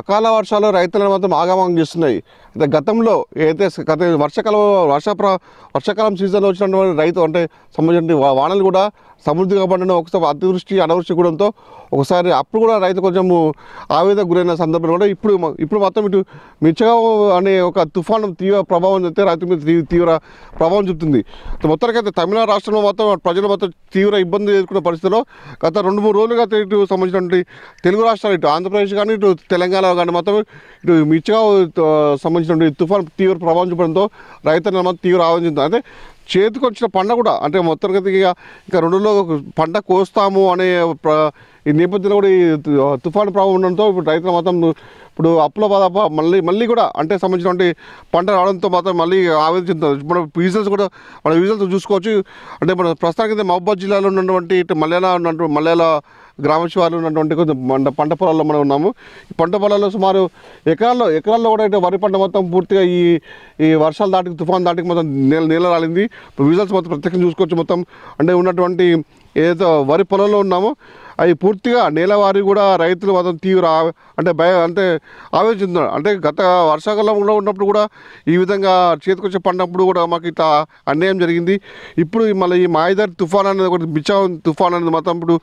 అకాల వర్షాలు రైతులను మాత్రం ఆగమనం చేస్తున్నాయి అయితే గతంలో ఏదైతే గత వర్షకాలం వర్ష వర్షాకాలం సీజన్లో వచ్చినటువంటి రైతు అంటే సంబంధించిన వానలు కూడా సమృద్ధిగా పడిన ఒకసారి అతివృష్టి అనవృష్టి కూడంతో ఒకసారి అప్పుడు కూడా రైతు కొంచెం ఆవేదన గురైన సందర్భంలో కూడా ఇప్పుడు ఇప్పుడు మొత్తం ఇటు మిర్చగా అనే ఒక తుఫాను తీవ్ర ప్రభావం చెప్తే రైతు మీద తీవ్ర ప్రభావం చూపుతుంది మొత్తానికైతే తమిళనాడు రాష్ట్రంలో మొత్తం ప్రజలు మొత్తం తీవ్ర ఇబ్బంది ఎదుర్కొన్న పరిస్థితిలో గత రెండు మూడు రోజులుగా ఇటు సంబంధించినటువంటి తెలుగు రాష్ట్రాలు ఇటు ఆంధ్రప్రదేశ్ కానీ ఇటు తెలంగాణ కానీ మొత్తం ఇటు మిర్చగా సంబంధించినటువంటి తుఫాను తీవ్ర ప్రభావం చూపడంతో రైతులను తీవ్ర ఆవేదించింది అయితే చేతికి వచ్చిన పంట కూడా అంటే మొత్తం ఇక ఇంకా రెండులో పంట కోస్తాము అనే ఈ నేపథ్యంలో కూడా ఈ తుఫాను ప్రభావం ఉండడంతో ఇప్పుడు రైతులు మాత్రం ఇప్పుడు అప్పుల బాధ మళ్ళీ మళ్ళీ కూడా అంటే సంబంధించినటువంటి పంట రావడంతో మాత్రం మళ్ళీ ఆవేదించింది మన విజువల్స్ కూడా మన విజువల్స్ చూసుకోవచ్చు అంటే మన ప్రస్తుతానికి మహబాద్ జిల్లాలో ఉన్నటువంటి ఇటు మల్లెలా ఉన్నటువంటి మలయాళ గ్రామ ఉన్నటువంటి కొంచెం పంట పొలాల్లో మనం ఉన్నాము ఈ పంట పొలాల్లో సుమారు ఎకరాల్లో ఎకరాల్లో కూడా అయితే వరి పంట మొత్తం పూర్తిగా ఈ ఈ వర్షాలు దాటికి తుఫాన్ దాటికి మొత్తం నీళ్ళ నీళ్ళ రాలింది విజువల్స్ మొత్తం ప్రత్యక్షం చూసుకోవచ్చు మొత్తం అంటే ఉన్నటువంటి ఏదైతే వరి పొలంలో ఉన్నామో అవి పూర్తిగా నెలవారీ కూడా రైతులు మాత్రం తీవ్ర అంటే భయ అంటే ఆవేశిస్తున్నారు అంటే గత వర్షాకాలంలో ఉన్నప్పుడు కూడా ఈ విధంగా చేతికొచ్చి పడినప్పుడు కూడా మాకు ఇట్లా అన్యాయం జరిగింది ఇప్పుడు మళ్ళీ ఈ మాయదారి తుఫాన్ అనేది ఒకటి బిచాం తుఫాన్ అనేది మాత్రం ఇప్పుడు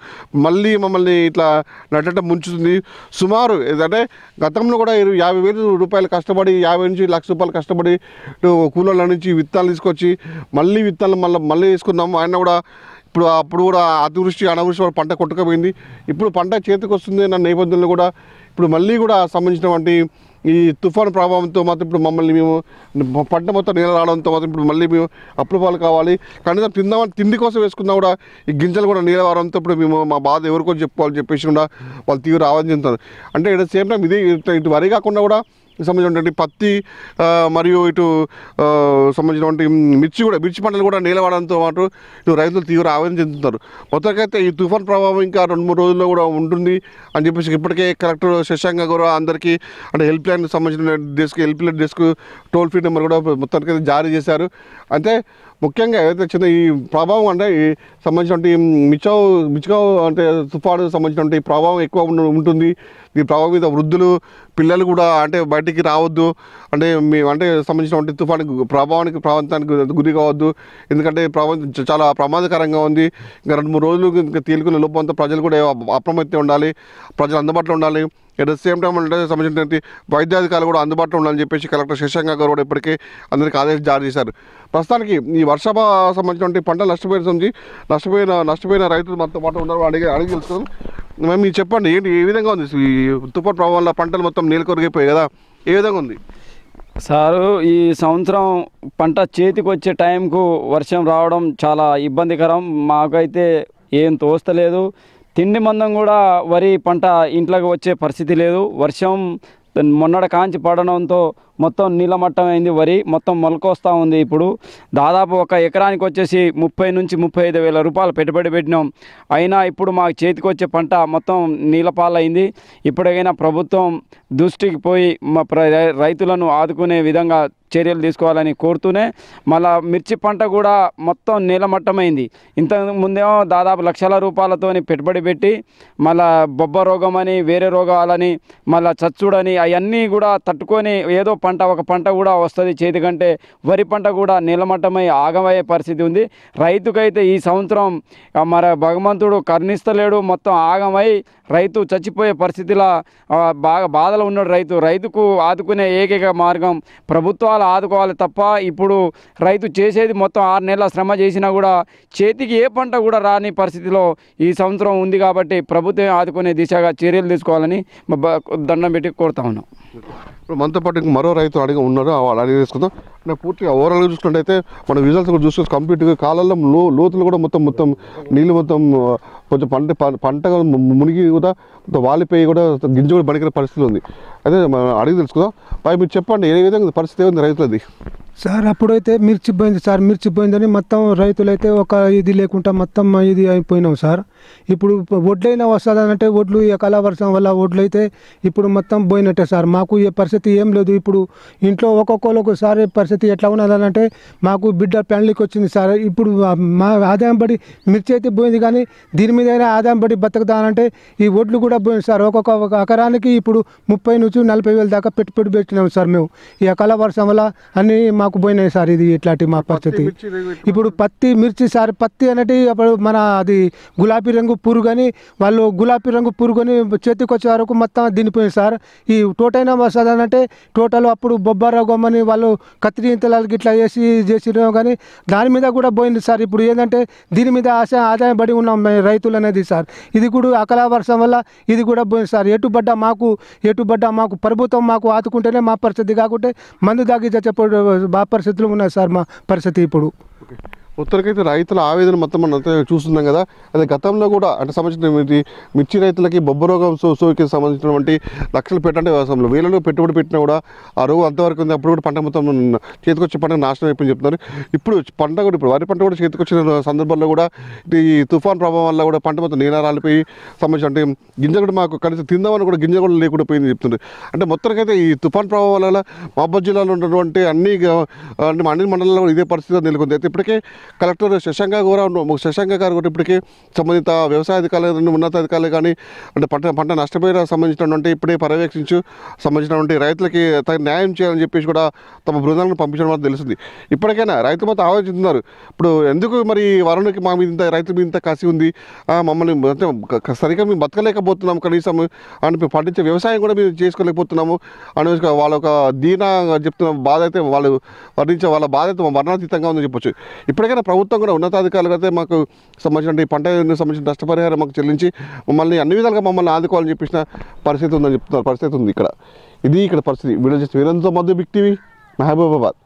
మళ్ళీ మమ్మల్ని ఇట్లా నడట ముంచుతుంది సుమారు ఏదంటే గతంలో కూడా ఇరవై యాభై వేలు రూపాయలు కష్టపడి యాభై నుంచి లక్ష రూపాయలు కష్టపడి కూలోళ్ళ నుంచి విత్తనాలు తీసుకొచ్చి మళ్ళీ విత్తనాలు మళ్ళీ మళ్ళీ తీసుకున్నాం ఆయన కూడా ఇప్పుడు అప్పుడు కూడా అతివృష్టి అనావృష్టి వల్ల పంట కొట్టుకపోయింది ఇప్పుడు పంట చేతికి వస్తుంది అన్న నేపథ్యంలో కూడా ఇప్పుడు మళ్ళీ కూడా సంబంధించినటువంటి ఈ తుఫాను ప్రభావంతో మాత్రం ఇప్పుడు మమ్మల్ని మేము పంట మొత్తం నీళ్ళ రావడంతో మాత్రం ఇప్పుడు మళ్ళీ మేము అప్పుల పాలు కావాలి కనీసం తిందామని తిండి కోసం వేసుకున్నా కూడా ఈ గింజలు కూడా నీళ్ళ రావడంతో ఇప్పుడు మేము మా బాధ ఎవరికో చెప్పుకోవాలని చెప్పేసి కూడా వాళ్ళు తీవ్ర ఆవాదించారు అంటే ఇక్కడ సేమ్ టైం ఇది ఇటు వరి కాకుండా కూడా సంబంధించినటువంటి పత్తి మరియు ఇటు సంబంధించినటువంటి మిర్చి కూడా మిర్చి పంటలు కూడా నీలవాడంతో పాటు ఇటు రైతులు తీవ్ర ఆవేదన చెందుతున్నారు మొత్తానికైతే ఈ తుఫాన్ ప్రభావం ఇంకా రెండు మూడు రోజుల్లో కూడా ఉంటుంది అని చెప్పేసి ఇప్పటికే కలెక్టర్ శశాంక కూడా అందరికీ అంటే హెల్ప్ లైన్ సంబంధించిన desk help line desk toll free number కూడా మొత్తానికైతే జారీ చేశారు అంటే ముఖ్యంగా ఏదైతే చిన్న ఈ ప్రభావం అంటే ఈ సంబంధించినటువంటి మిచావు మిచకావు అంటే తుఫాను సంబంధించినటువంటి ప్రభావం ఎక్కువ ఉంటుంది ఈ ప్రభావం మీద వృద్ధులు పిల్లలు కూడా అంటే బయటికి రావద్దు అంటే మీ అంటే సంబంధించినటువంటి తుఫాను ప్రభావానికి ప్రాంతానికి గురి కావద్దు ఎందుకంటే ప్రభావం చాలా ప్రమాదకరంగా ఉంది ఇంకా రెండు మూడు రోజులు ఇంకా తేలికల లోపంతో ప్రజలు కూడా అప్రమత్తం ఉండాలి ప్రజలు అందుబాటులో ఉండాలి అట్ ద సేమ్ టైం అంటే సంబంధించినటువంటి వైద్యాధికారులు కూడా అందుబాటులో ఉండాలని చెప్పేసి కలెక్టర్ శశాంక గారు కూడా ఇప్పటికే అందరికీ ఆదేశం జారీ చేశారు ప్రస్తుతానికి ఈ వర్ష సంబంధించినటువంటి పంట నష్టపోయిన సంబంధించి నష్టపోయిన నష్టపోయిన రైతులు మొత్తం పాటు ఉన్నారు అడిగి అడిగి తెలుస్తుంది మేము మీరు చెప్పండి ఏంటి ఏ విధంగా ఉంది ఈ తుఫాన్ ప్రభావం వల్ల పంటలు మొత్తం నీళ్ళు కొరిగిపోయాయి కదా ఏ విధంగా ఉంది సారు ఈ సంవత్సరం పంట చేతికి వచ్చే టైంకు వర్షం రావడం చాలా ఇబ్బందికరం మాకైతే ఏం తోస్తలేదు తిండి మందం కూడా వరి పంట ఇంట్లోకి వచ్చే పరిస్థితి లేదు వర్షం మొన్నడ కాంచి పడడంతో మొత్తం నీలమట్టం అయింది వరి మొత్తం మొలకొస్తూ ఉంది ఇప్పుడు దాదాపు ఒక ఎకరానికి వచ్చేసి ముప్పై నుంచి ముప్పై ఐదు వేల రూపాయలు పెట్టుబడి పెట్టినాం అయినా ఇప్పుడు మా చేతికి వచ్చే పంట మొత్తం నీలపాలైంది ఇప్పటికైనా ప్రభుత్వం దృష్టికి పోయి మా రైతులను ఆదుకునే విధంగా చర్యలు తీసుకోవాలని కోరుతూనే మళ్ళా మిర్చి పంట కూడా మొత్తం నీలమట్టమైంది ఇంత ముందేమో దాదాపు లక్షల రూపాయలతో పెట్టుబడి పెట్టి మళ్ళా బొబ్బ రోగం అని వేరే రోగాలని మళ్ళా చచ్చుడని అవన్నీ కూడా తట్టుకొని ఏదో పంట ఒక పంట కూడా వస్తుంది చేతికంటే వరి పంట కూడా నీలమట్టమై ఆగమయ్యే పరిస్థితి ఉంది రైతుకైతే ఈ సంవత్సరం మరి భగవంతుడు కరుణిస్తలేడు మొత్తం ఆగమై రైతు చచ్చిపోయే పరిస్థితిలా బాగా బాధలు ఉన్నాడు రైతు రైతుకు ఆదుకునే ఏకైక మార్గం ప్రభుత్వాలు ఆదుకోవాలి తప్ప ఇప్పుడు రైతు చేసేది మొత్తం ఆరు నెలల శ్రమ చేసినా కూడా చేతికి ఏ పంట కూడా రాని పరిస్థితిలో ఈ సంవత్సరం ఉంది కాబట్టి ప్రభుత్వం ఆదుకునే దిశగా చర్యలు తీసుకోవాలని దండం పెట్టి కోరుతా ఉన్నాం ఇప్పుడు మనతో పాటు ఇంకా మరో రైతు అడిగి ఉన్నారు వాళ్ళు అడిగి తీసుకుందాం అంటే పూర్తిగా ఓవరాల్గా చూసుకుంటే మన విజువల్స్ కూడా చూసుకోవచ్చు కంప్లీట్గా కాలంలో లో లోతులు కూడా మొత్తం మొత్తం నీళ్ళు మొత్తం కొంచెం పంట పంట మునిగి కూడా వాలిపోయి కూడా గింజ కూడా బడికిన పరిస్థితి ఉంది అయితే మనం అడిగి తెలుసుకుందాం పై మీరు చెప్పండి ఏ విధంగా పరిస్థితి ఉంది రైతులది సార్ అప్పుడైతే మిర్చి పోయింది సార్ మిర్చి పోయిందని మొత్తం రైతులైతే ఒక ఇది లేకుండా మొత్తం ఇది అయిపోయినాం సార్ ఇప్పుడు వడ్లైనా వస్తుందనంటే వడ్లు ఈ కళావర్షం వల్ల వడ్లు అయితే ఇప్పుడు మొత్తం పోయినట్టే సార్ మాకు ఏ పరిస్థితి ఏం లేదు ఇప్పుడు ఇంట్లో ఒక్కొక్కరు సార్ పరిస్థితి ఎట్లా ఉన్నదంటే మాకు బిడ్డ పెండ్లికి వచ్చింది సార్ ఇప్పుడు మా ఆదాయం పడి మిర్చి అయితే పోయింది కానీ దీని మీద ఆదాయం పడి బతకదానంటే ఈ వడ్లు కూడా పోయింది సార్ ఒక్కొక్క ఎకరానికి ఇప్పుడు ముప్పై నుంచి నలభై వేల దాకా పెట్టుబడి పెట్టినాం సార్ మేము ఈ అకాల వర్షం వల్ల అన్నీ మా మాకు పోయినాయి సార్ ఇది ఇట్లాంటి మా పరిస్థితి ఇప్పుడు పత్తి మిర్చి సార్ పత్తి అనేది అప్పుడు మన అది గులాబీ రంగు కానీ వాళ్ళు గులాబీ రంగు పురుగుని చేతికి వచ్చే వరకు మొత్తం దినిపోయింది సార్ ఈ టోటైనా వస్తుంది అంటే టోటల్ అప్పుడు బొబ్బర గొమ్మని వాళ్ళు కత్తిరి ఇంతలాలకి ఇట్లా వేసి చేసినాం కానీ దాని మీద కూడా పోయింది సార్ ఇప్పుడు ఏంటంటే దీని మీద ఆశ ఆదాయం పడి ఉన్నాం రైతులు అనేది సార్ ఇది కూడా అకల వర్షం వల్ల ఇది కూడా పోయింది సార్ ఎటుబడ్డ మాకు ఎటుబడ్డ మాకు ప్రభుత్వం మాకు ఆదుకుంటేనే మా పరిస్థితి కాకుంటే మందు దాగి చచ్చిపోయి బా పరిస్థితులు ఉన్నాయి సార్ మా పరిస్థితి ఇప్పుడు ఉత్తరకైతే రైతుల ఆవేదన మొత్తం మనం చూస్తున్నాం కదా అదే గతంలో కూడా అంటే సంబంధించిన మిర్చి రైతులకి రోగం సో సోకి సంబంధించినటువంటి లక్షలు పెట్టండి వ్యవసాయంలో వేలలో పెట్టుబడి పెట్టినా కూడా ఆ రోజు అంతవరకు ఉంది అప్పుడు కూడా పంట మొత్తం చేతికొచ్చే పంట నాశనం అయిపోయింది చెప్తున్నారు ఇప్పుడు పంట కూడా ఇప్పుడు వరి పంట కూడా చేతికొచ్చిన సందర్భంలో కూడా ఈ తుఫాన్ ప్రభావం వల్ల కూడా పంట మొత్తం నీనా రాలిపోయి సంబంధించిన అంటే గింజ కూడా మాకు కనీసం తిందామని కూడా గింజ కూడా లేకుండా పోయింది చెప్తుంది అంటే మొత్తానికైతే ఈ తుఫాన్ ప్రభావం వల్ల మహబాద్ జిల్లాలో ఉన్నటువంటి అన్ని అన్ని మండలాల్లో ఇదే పరిస్థితి నెలకొంది అయితే ఇప్పటికే కలెక్టర్ శశాంక కూడా శశాంక గారు కూడా ఇప్పటికీ సంబంధిత వ్యవసాయ అధికారులు ఉన్నతాధికారులు కానీ అంటే పంట పంట నష్టపోయిన సంబంధించినటువంటి ఇప్పుడే పర్యవేక్షించు సంబంధించినటువంటి రైతులకి తగిన న్యాయం చేయాలని చెప్పేసి కూడా తమ బృందాలను పంపించడం వల్ల తెలిసింది ఇప్పటికైనా రైతు మొత్తం ఆలోచిస్తున్నారు ఇప్పుడు ఎందుకు మరి వరుణ్కి మా మీద ఇంత రైతు మీద ఇంత కసి ఉంది మమ్మల్ని అంటే సరిగ్గా మేము బతకలేకపోతున్నాం కనీసం అని మేము పండించే వ్యవసాయం కూడా మేము చేసుకోలేకపోతున్నాము అని వాళ్ళ ఒక దీనా చెప్తున్న బాధ అయితే వాళ్ళు వర్ణించే వాళ్ళ బాధ అయితే వర్ణాతీతంగా ఉందని చెప్పొచ్చు ఇప్పటికైనా ఎక్కడికైనా ప్రభుత్వం కూడా ఉన్నతాధికారులు అయితే మాకు సంబంధించిన పంట సంబంధించిన నష్టపరిహారం మాకు చెల్లించి మమ్మల్ని అన్ని విధాలుగా మమ్మల్ని ఆదుకోవాలని చెప్పిన పరిస్థితి ఉందని చెప్తున్నారు పరిస్థితి ఉంది ఇక్కడ ఇది ఇక్కడ పరిస్థితి వీళ్ళు చేసి వీరంతో మధ్య బిక్టివి మహబూబాబాద్